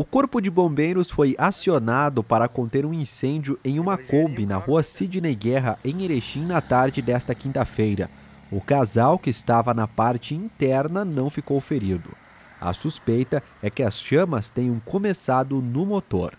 O Corpo de Bombeiros foi acionado para conter um incêndio em uma Kombi na rua Sidney Guerra, em Erechim, na tarde desta quinta-feira. O casal, que estava na parte interna, não ficou ferido. A suspeita é que as chamas tenham começado no motor.